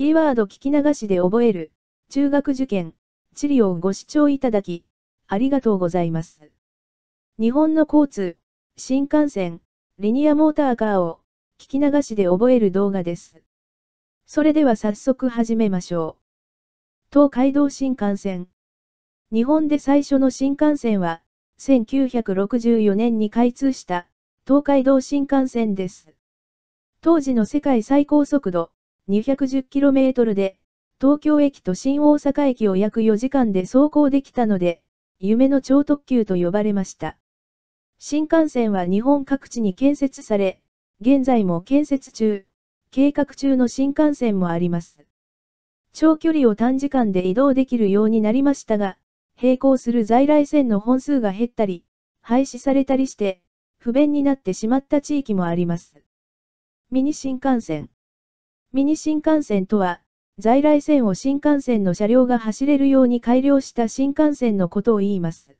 キーワード聞き流しで覚える、中学受験、地理をご視聴いただき、ありがとうございます。日本の交通、新幹線、リニアモーターカーを、聞き流しで覚える動画です。それでは早速始めましょう。東海道新幹線。日本で最初の新幹線は、1964年に開通した、東海道新幹線です。当時の世界最高速度、210km で、東京駅と新大阪駅を約4時間で走行できたので、夢の超特急と呼ばれました。新幹線は日本各地に建設され、現在も建設中、計画中の新幹線もあります。長距離を短時間で移動できるようになりましたが、並行する在来線の本数が減ったり、廃止されたりして、不便になってしまった地域もあります。ミニ新幹線ミニ新幹線とは、在来線を新幹線の車両が走れるように改良した新幹線のことを言います。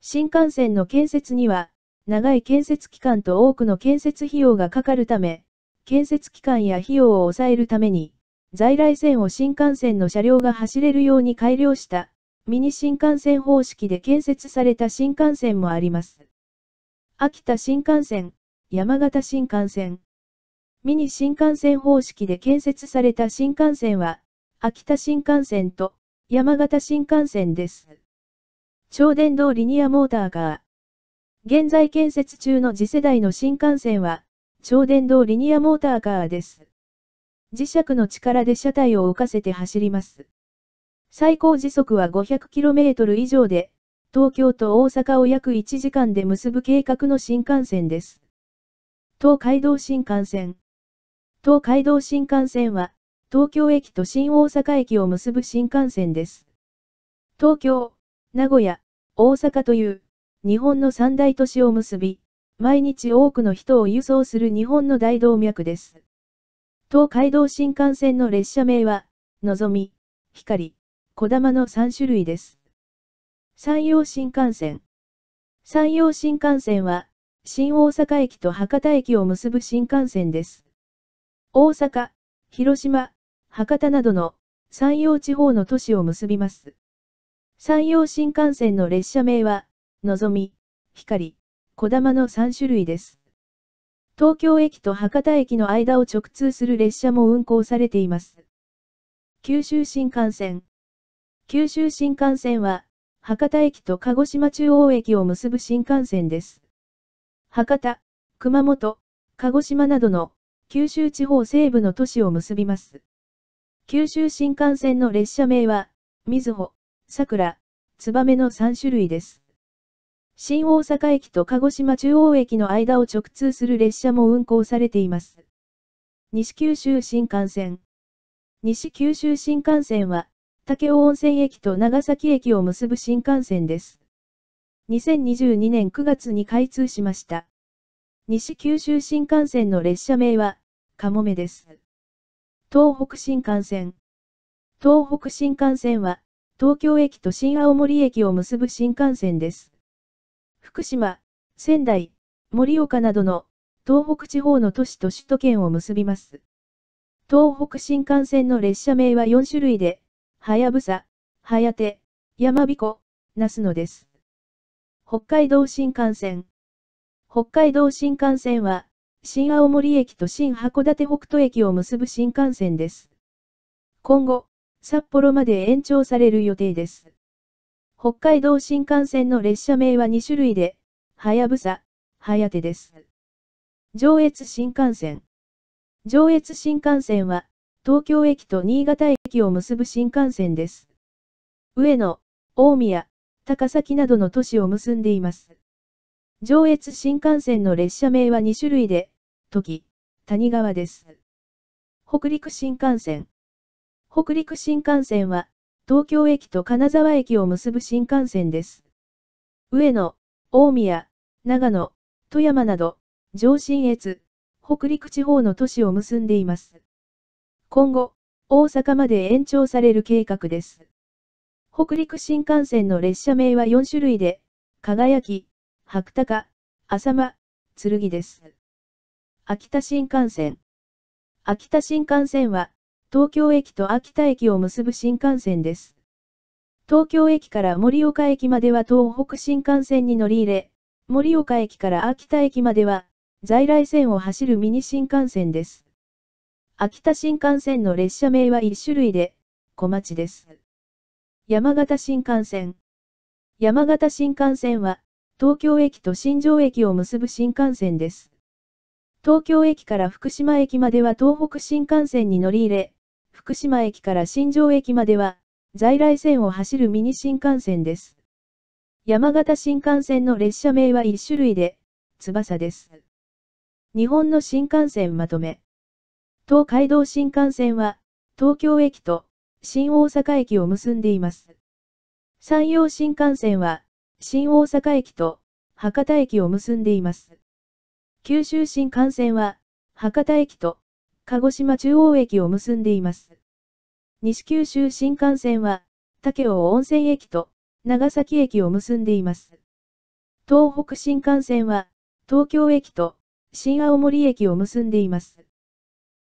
新幹線の建設には、長い建設期間と多くの建設費用がかかるため、建設期間や費用を抑えるために、在来線を新幹線の車両が走れるように改良した、ミニ新幹線方式で建設された新幹線もあります。秋田新幹線、山形新幹線、ミニ新幹線方式で建設された新幹線は、秋田新幹線と山形新幹線です。超電導リニアモーターカー。現在建設中の次世代の新幹線は、超電導リニアモーターカーです。磁石の力で車体を浮かせて走ります。最高時速は 500km 以上で、東京と大阪を約1時間で結ぶ計画の新幹線です。東海道新幹線。東海道新幹線は、東京駅と新大阪駅を結ぶ新幹線です。東京、名古屋、大阪という、日本の三大都市を結び、毎日多くの人を輸送する日本の大動脈です。東海道新幹線の列車名は、のぞみ、ひかり、こだまの3種類です。山陽新幹線。山陽新幹線は、新大阪駅と博多駅を結ぶ新幹線です。大阪、広島、博多などの山陽地方の都市を結びます。山陽新幹線の列車名は、のぞみ、ひかり、こだまの3種類です。東京駅と博多駅の間を直通する列車も運行されています。九州新幹線。九州新幹線は、博多駅と鹿児島中央駅を結ぶ新幹線です。博多、熊本、鹿児島などの九州地方西部の都市を結びます。九州新幹線の列車名は、みずほ、さくら、つばめの3種類です。新大阪駅と鹿児島中央駅の間を直通する列車も運行されています。西九州新幹線。西九州新幹線は、武雄温泉駅と長崎駅を結ぶ新幹線です。2022年9月に開通しました。西九州新幹線の列車名は、かもめです。東北新幹線。東北新幹線は、東京駅と新青森駅を結ぶ新幹線です。福島、仙台、盛岡などの東北地方の都市と首都圏を結びます。東北新幹線の列車名は4種類で、はやぶさ、はやて、やまびこ、なすのです。北海道新幹線。北海道新幹線は、新青森駅と新函館北斗駅を結ぶ新幹線です。今後、札幌まで延長される予定です。北海道新幹線の列車名は2種類で、はやぶさ、はやてです。上越新幹線。上越新幹線は、東京駅と新潟駅を結ぶ新幹線です。上野、大宮、高崎などの都市を結んでいます。上越新幹線の列車名は2種類で、時、谷川です。北陸新幹線。北陸新幹線は、東京駅と金沢駅を結ぶ新幹線です。上野、大宮、長野、富山など、上信越、北陸地方の都市を結んでいます。今後、大阪まで延長される計画です。北陸新幹線の列車名は4種類で、輝き、白鷹、浅間、剣です。秋田新幹線。秋田新幹線は、東京駅と秋田駅を結ぶ新幹線です。東京駅から盛岡駅までは東北新幹線に乗り入れ、盛岡駅から秋田駅までは、在来線を走るミニ新幹線です。秋田新幹線の列車名は1種類で、小町です。山形新幹線。山形新幹線は、東京駅と新庄駅を結ぶ新幹線です。東京駅から福島駅までは東北新幹線に乗り入れ、福島駅から新庄駅までは、在来線を走るミニ新幹線です。山形新幹線の列車名は1種類で、翼です。日本の新幹線まとめ。東海道新幹線は、東京駅と新大阪駅を結んでいます。山陽新幹線は、新大阪駅と博多駅を結んでいます。九州新幹線は、博多駅と鹿児島中央駅を結んでいます。西九州新幹線は、武雄温泉駅と長崎駅を結んでいます。東北新幹線は、東京駅と新青森駅を結んでいます。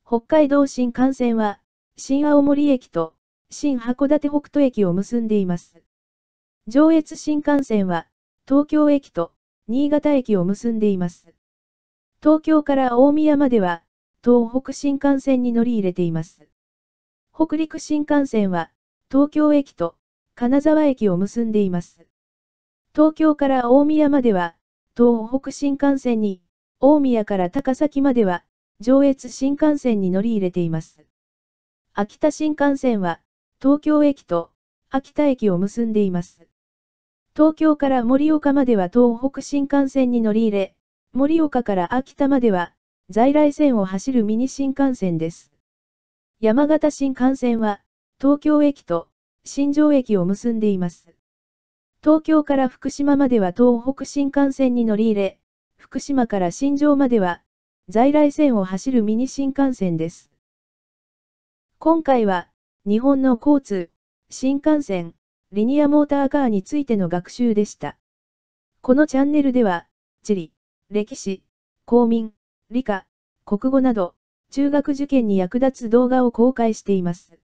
北海道新幹線は、新青森駅と新函館北斗駅を結んでいます。上越新幹線は、東京駅と新潟駅を結んでいます。東京から大宮までは、東北新幹線に乗り入れています。北陸新幹線は、東京駅と金沢駅を結んでいます。東京から大宮までは、東北新幹線に、大宮から高崎までは、上越新幹線に乗り入れています。秋田新幹線は、東京駅と秋田駅を結んでいます。東京から盛岡までは東北新幹線に乗り入れ、盛岡から秋田までは、在来線を走るミニ新幹線です。山形新幹線は、東京駅と新庄駅を結んでいます。東京から福島までは東北新幹線に乗り入れ、福島から新庄までは、在来線を走るミニ新幹線です。今回は、日本の交通、新幹線、リニアモーターカーについての学習でした。このチャンネルでは、地理、歴史、公民、理科、国語など、中学受験に役立つ動画を公開しています。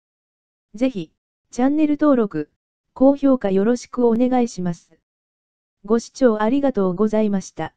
ぜひ、チャンネル登録、高評価よろしくお願いします。ご視聴ありがとうございました。